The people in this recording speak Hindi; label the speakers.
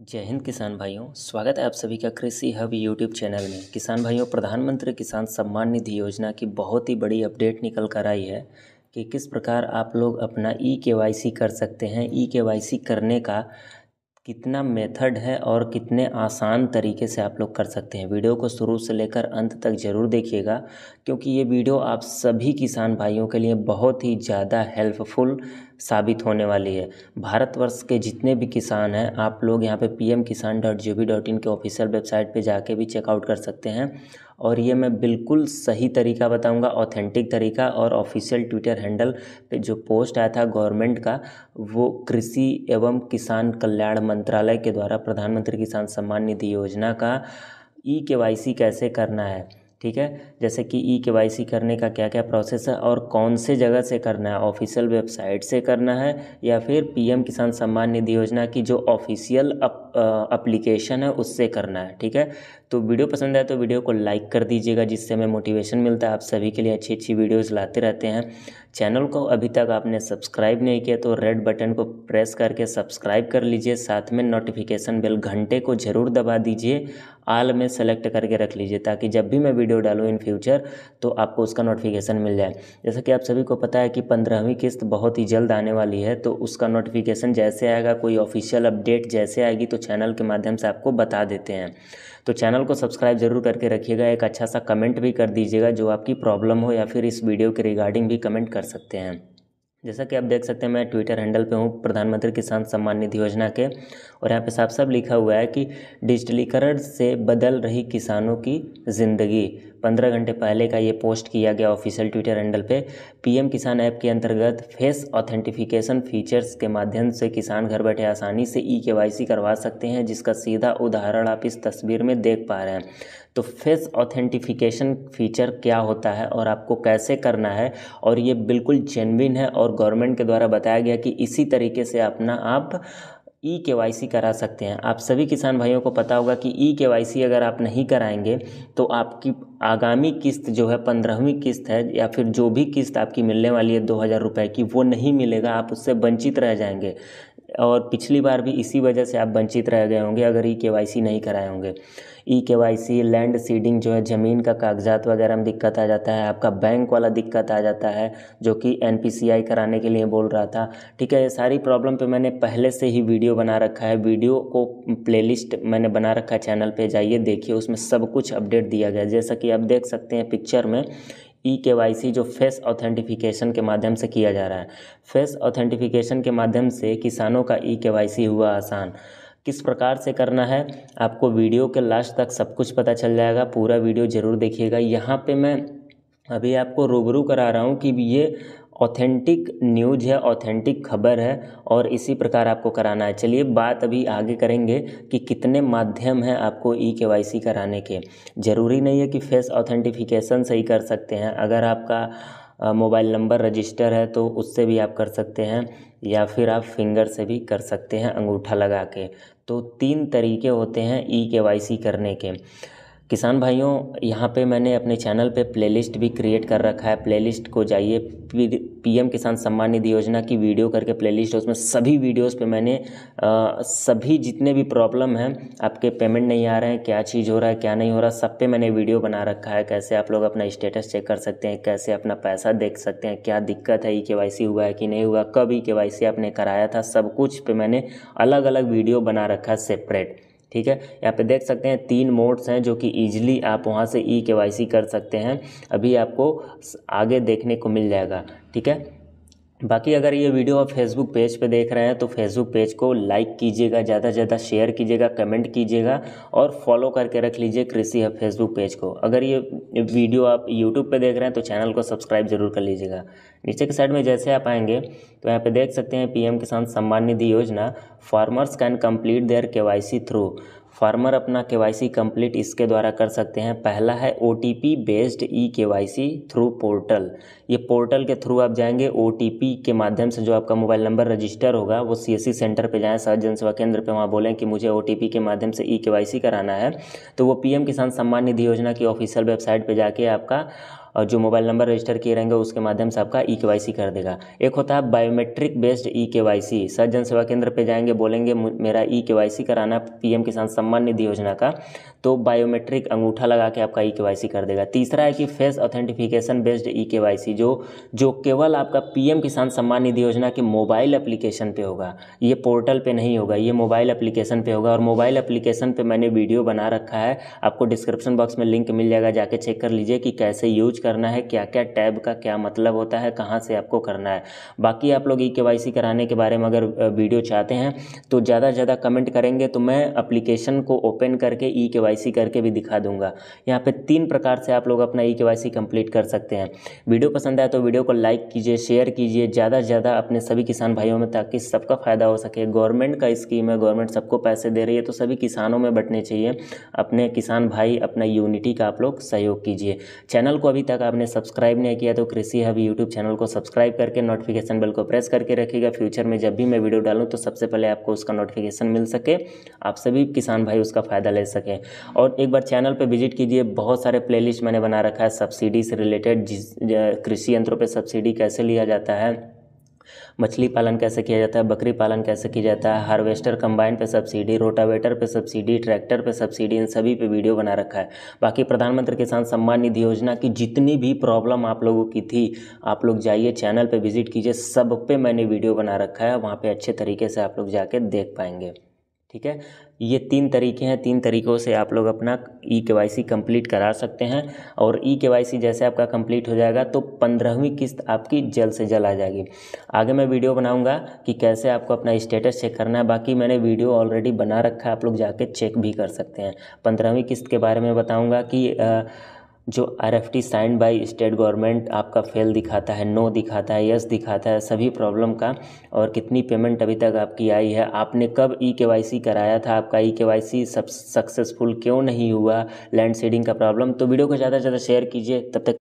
Speaker 1: जय हिंद किसान भाइयों स्वागत है आप सभी का कृषि हब यूट्यूब चैनल में किसान भाइयों प्रधानमंत्री किसान सम्मान निधि योजना की बहुत ही बड़ी अपडेट निकल कर आई है कि किस प्रकार आप लोग अपना ई के कर सकते हैं ई के करने का कितना मेथड है और कितने आसान तरीके से आप लोग कर सकते हैं वीडियो को शुरू से लेकर अंत तक ज़रूर देखिएगा क्योंकि ये वीडियो आप सभी किसान भाइयों के लिए बहुत ही ज़्यादा हेल्पफुल साबित होने वाली है भारतवर्ष के जितने भी किसान हैं आप लोग यहाँ पे P M Kisan dot G B dot in के ऑफिशियल वेबसाइट पे जाके भी चेकआउट कर सकते हैं और ये मैं बिल्कुल सही तरीका बताऊंगा ऑथेंटिक तरीका और ऑफिशियल ट्विटर हैंडल पे जो पोस्ट आया था गवर्नमेंट का वो कृषि एवं किसान कल्याण मंत्रालय के द्वारा प्रधानमंत्री किसान सम्मान निधि योजना का ई के वाई सी कैसे करना है ठीक है जैसे कि ई e के करने का क्या क्या प्रोसेस है और कौन से जगह से करना है ऑफिशियल वेबसाइट से करना है या फिर पीएम किसान सम्मान निधि योजना की जो ऑफिशियल अप्लीकेशन है उससे करना है ठीक है तो वीडियो पसंद आए तो वीडियो को लाइक कर दीजिएगा जिससे हमें मोटिवेशन मिलता है आप सभी के लिए अच्छी अच्छी वीडियोज़ लाते रहते हैं चैनल को अभी तक आपने सब्सक्राइब नहीं किया तो रेड बटन को प्रेस करके सब्सक्राइब कर लीजिए साथ में नोटिफिकेशन बेल घंटे को ज़रूर दबा दीजिए आल में सेलेक्ट करके रख लीजिए ताकि जब भी मैं वीडियो डालूँ इन फ्यूचर तो आपको उसका नोटिफिकेशन मिल जाए जैसा कि आप सभी को पता है कि पंद्रहवीं किस्त बहुत ही जल्द आने वाली है तो उसका नोटिफिकेशन जैसे आएगा कोई ऑफिशियल अपडेट जैसे आएगी तो चैनल के माध्यम से आपको बता देते हैं तो चैनल को सब्सक्राइब जरूर करके रखिएगा एक अच्छा सा कमेंट भी कर दीजिएगा जो आपकी प्रॉब्लम हो या फिर इस वीडियो के रिगार्डिंग भी कमेंट कर सकते हैं जैसा कि आप देख सकते हैं मैं ट्विटर हैंडल पे हूँ प्रधानमंत्री किसान सम्मान निधि योजना के और यहाँ पे साफ साफ लिखा हुआ है कि डिजिटलीकरण से बदल रही किसानों की ज़िंदगी पंद्रह घंटे पहले का ये पोस्ट किया गया ऑफिशियल ट्विटर हैंडल पे पीएम किसान ऐप के अंतर्गत फेस ऑथेंटिफिकेशन फीचर्स के माध्यम से किसान घर बैठे आसानी से ई के करवा सकते हैं जिसका सीधा उदाहरण आप इस तस्वीर में देख पा रहे हैं तो फेस ऑथेंटिफिकेशन फीचर क्या होता है और आपको कैसे करना है और ये बिल्कुल जेनविन है और गवर्नमेंट के द्वारा बताया गया कि इसी तरीके से अपना आप ई के वाई सी करा सकते हैं आप सभी किसान भाइयों को पता होगा कि ई के वाई सी अगर आप नहीं कराएंगे तो आपकी आगामी किस्त जो है पंद्रहवीं किस्त है या फिर जो भी किस्त आपकी मिलने वाली है दो हज़ार रुपये की वो नहीं मिलेगा आप उससे वंचित रह जाएंगे और पिछली बार भी इसी वजह से आप वंचित रह गए होंगे अगर ई के नहीं कराए होंगे ई के लैंड सीडिंग जो है ज़मीन का कागजात वगैरह में दिक्कत आ जाता है आपका बैंक वाला दिक्कत आ जाता है जो कि एन कराने के लिए बोल रहा था ठीक है ये सारी प्रॉब्लम पे मैंने पहले से ही वीडियो बना रखा है वीडियो को प्लेलिस्ट मैंने बना रखा है चैनल पे जाइए देखिए उसमें सब कुछ अपडेट दिया गया जैसा कि आप देख सकते हैं पिक्चर में ई के वाई सी जो फेस ऑथेंटिफिकेशन के माध्यम से किया जा रहा है फेस ऑथेंटिफिकेशन के माध्यम से किसानों का ई के वाई सी हुआ आसान किस प्रकार से करना है आपको वीडियो के लास्ट तक सब कुछ पता चल जाएगा पूरा वीडियो ज़रूर देखिएगा यहाँ पे मैं अभी आपको रूबरू करा रहा हूँ कि ये ऑथेंटिक न्यूज है ऑथेंटिक खबर है और इसी प्रकार आपको कराना है चलिए बात अभी आगे करेंगे कि कितने माध्यम हैं आपको ई के वाई सी कराने के ज़रूरी नहीं है कि फेस ऑथेंटिफिकेशन से ही कर सकते हैं अगर आपका मोबाइल नंबर रजिस्टर है तो उससे भी आप कर सकते हैं या फिर आप फिंगर से भी कर सकते हैं अंगूठा लगा के तो तीन तरीके होते हैं ई के वाई सी करने के किसान भाइयों यहाँ पे मैंने अपने चैनल पे प्लेलिस्ट भी क्रिएट कर रखा है प्लेलिस्ट को जाइए पीएम किसान सम्मान निधि योजना की वीडियो करके प्लेलिस्ट है उसमें सभी वीडियोस पे मैंने आ, सभी जितने भी प्रॉब्लम हैं आपके पेमेंट नहीं आ रहे हैं क्या चीज़ हो रहा है क्या नहीं हो रहा सब पे मैंने वीडियो बना रखा है कैसे आप लोग अपना स्टेटस चेक कर सकते हैं कैसे अपना पैसा देख सकते हैं क्या दिक्कत है ई के हुआ है कि नहीं हुआ कब ई के आपने कराया था सब कुछ पर मैंने अलग अलग वीडियो बना रखा है सेपरेट ठीक है यहाँ पे देख सकते हैं तीन मोड्स हैं जो कि ईजिली आप वहाँ से ई e के वाई सी कर सकते हैं अभी आपको आगे देखने को मिल जाएगा ठीक है बाकी अगर ये वीडियो आप फेसबुक पेज पे देख रहे हैं तो फेसबुक पेज को लाइक कीजिएगा ज़्यादा से ज़्यादा शेयर कीजिएगा कमेंट कीजिएगा और फॉलो करके रख लीजिए कृषि हब फेसबुक पेज को अगर ये वीडियो आप यूट्यूब पे देख रहे हैं तो चैनल को सब्सक्राइब जरूर कर लीजिएगा नीचे के साइड में जैसे आप आएंगे तो यहाँ पर देख सकते हैं पी किसान Samman Nidhi Yojana farmers can complete their K through farmer अपना के वाई सी कम्प्लीट इसके द्वारा कर सकते हैं पहला है O T P based E K Y C through portal ये पोर्टल के थ्रू आप जाएंगे ओ टी पी के माध्यम से जो आपका मोबाइल नंबर रजिस्टर होगा वो सी एस सी सेंटर पर जाएँ सह जनसेवा केंद्र पर वहाँ बोलें कि मुझे ओ टी पी के माध्यम से ई के वाई सी कराना है तो वो पी एम किसान सम्मान निधि योजना की ऑफिशियल वेबसाइट पर जाके आपका और जो मोबाइल नंबर रजिस्टर किए रहेंगे उसके माध्यम से आपका ई e के कर देगा एक होता है बायोमेट्रिक बेस्ड ई के सर जन सेवा केंद्र पर जाएंगे बोलेंगे मेरा ई e के कराना एम किसान सम्मान निधि योजना का तो बायोमेट्रिक अंगूठा लगा के आपका ई e के कर देगा तीसरा है कि फेस ऑथेंटिफिकेशन बेस्ड ई के जो जो केवल आपका पीएम किसान सम्मान निधि योजना के मोबाइल एप्लीकेशन पे होगा ये पोर्टल पे नहीं होगा ये मोबाइल एप्लीकेशन पे होगा और मोबाइल एप्लीकेशन पे मैंने वीडियो बना रखा है आपको डिस्क्रिप्शन बॉक्स में लिंक मिल जाएगा जाके चेक कर लीजिए कि कैसे यूज करना है क्या क्या टैब का क्या मतलब होता है कहाँ से आपको करना है बाकी आप लोग ई के कराने के बारे में अगर वीडियो चाहते हैं तो ज़्यादा से ज़्यादा कमेंट करेंगे तो मैं अप्लीकेशन को ओपन करके ई के करके भी दिखा दूंगा यहाँ पर तीन प्रकार से आप लोग अपना ई के कंप्लीट कर सकते हैं वीडियो पसंद आए तो वीडियो को लाइक कीजिए शेयर कीजिए ज़्यादा से ज़्यादा अपने सभी किसान भाइयों में ताकि सबका फ़ायदा हो सके गवर्नमेंट का स्कीम है गवर्नमेंट सबको पैसे दे रही है तो सभी किसानों में बटने चाहिए अपने किसान भाई अपना यूनिटी का आप लोग सहयोग कीजिए चैनल को अभी तक तक आपने सब्सक्राइब नहीं किया तो कृषि हब यूट्यूब चैनल को सब्सक्राइब करके नोटिफिकेशन बेल को प्रेस करके रखिएगा फ्यूचर में जब भी मैं वीडियो डालूँ तो सबसे पहले आपको उसका नोटिफिकेशन मिल सके आप सभी किसान भाई उसका फ़ायदा ले सकें और एक बार चैनल पर विजिट कीजिए बहुत सारे प्ले मैंने बना रखा है सब्सिडी से रिलेटेड जिस कृषि यंत्रों पर सब्सिडी कैसे लिया जाता है मछली पालन कैसे किया जाता है बकरी पालन कैसे किया जाता है हार्वेस्टर कंबाइन पे सब्सिडी रोटावेटर पे सब्सिडी ट्रैक्टर पे सब्सिडी इन सभी पे वीडियो बना रखा है बाकी प्रधानमंत्री किसान सम्मान निधि योजना की जितनी भी प्रॉब्लम आप लोगों की थी आप लोग जाइए चैनल पर विजिट कीजिए सब पे मैंने वीडियो बना रखा है वहाँ पर अच्छे तरीके से आप लोग जाके देख पाएंगे ठीक है ये तीन तरीके हैं तीन तरीक़ों से आप लोग अपना ई के वाई सी कम्प्लीट करा सकते हैं और ई के वाई सी जैसे आपका कंप्लीट हो जाएगा तो पंद्रहवीं किस्त आपकी जल्द से जल्द आ जाएगी आगे मैं वीडियो बनाऊंगा कि कैसे आपको अपना स्टेटस चेक करना है बाकी मैंने वीडियो ऑलरेडी बना रखा है आप लोग जाके चेक भी कर सकते हैं पंद्रहवीं किस्त के बारे में बताऊँगा कि आ, जो R F T sign by state government आपका फेल दिखाता है नो दिखाता है यस दिखाता है सभी प्रॉब्लम का और कितनी पेमेंट अभी तक आपकी आई है आपने कब ई के वाई सी कराया था आपका ई के वाई सी सब सक्सेसफुल क्यों नहीं हुआ लैंड सीडिंग का प्रॉब्लम तो वीडियो को ज़्यादा से ज़्यादा शेयर कीजिए तब तक